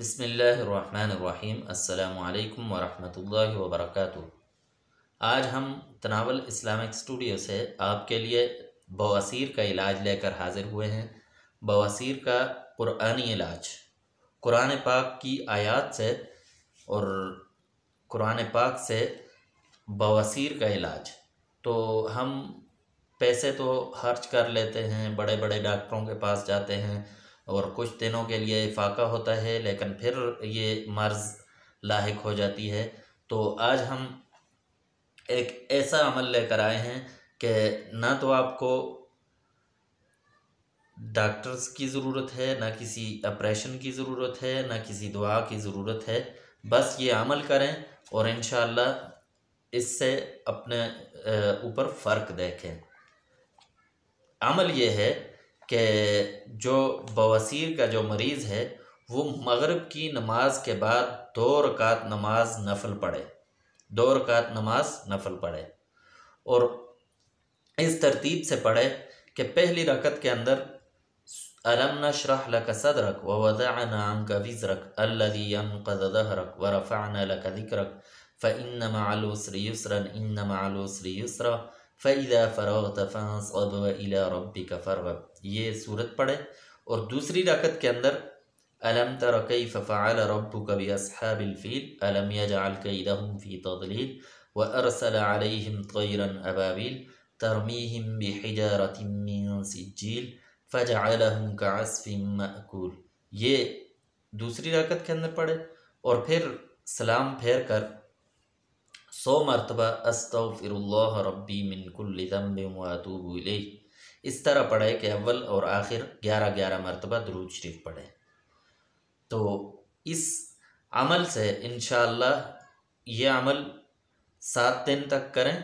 बसमीम् अल्लाम वरहमल वबरक आज हम तनावल इस्लामिक स्टूडियो से आपके लिए बवासीर का इलाज लेकर हाजिर हुए हैं बवासीर का क़ुरानी इलाज कुरान पाक की आयात से और कुरान पाक से बवासीर का इलाज तो हम पैसे तो खर्च कर लेते हैं बड़े बड़े डॉक्टरों के पास जाते हैं और कुछ दिनों के लिए इफाक़ा होता है लेकिन फिर ये मर्ज़ लाक हो जाती है तो आज हम एक ऐसा अमल लेकर आए हैं कि ना तो आपको डॉक्टर्स की ज़रूरत है ना किसी ऑपरेशन की ज़रूरत है ना किसी दुआ की ज़रूरत है बस ये अमल करें और इन इससे अपने ऊपर फ़र्क देखें अमल ये है कि जो बवासीर का जो मरीज़ है वो मगरब की नमाज के बाद दो रकात नमाज नफल पढ़े दो रकात नमाज नफल पढ़े और इस तरतीब से पढ़े कि पहली रकत के अंदर अलम नशरह लक सदरक व वज़अना अनक रख अल्लज़ी अनक़ज़ ज़हरक व रफ़ान लक ज़िक्रक फ़इन्न इन उसरि इन इन्न फ़ैदा फ़राग फ़ासब व इला रबी का ये सूरत पढ़ें और दूसरी रकत के अंदर अलम तरकई फ़फ़ाल रबू कभी असहाबिलफ़ील अलम याजाल फ़ी तदलील व अरसल अलहम तयरन अबाबिल तरमीहम बिहजारतिम सिजील फ़जालहम का ये दूसरी रकत के अंदर पढ़े और फिर सलाम फेर कर सौ मरतबा अस्तफ़िरल्ला रब्बी मिनकुल्लम वातूब इस तरह पढ़े कि अव्वल और आखिर ग्यारह ग्यारह मरतबा दरूद शरीफ पढ़े तो इस अमल से इन ये अमल सात दिन तक करें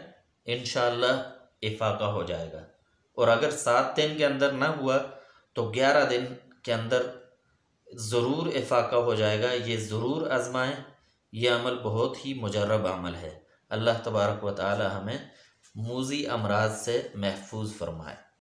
इन इफाका हो जाएगा और अगर सात दिन के अंदर ना हुआ तो ग्यारह दिन के अंदर ज़रूर इफाका हो जाएगा ये ज़रूर आजमाएं यह अमल बहुत ही मुजरब अमल है अल्लाह तबारक व ताली हमें मूजी अमराज से महफूज फरमाए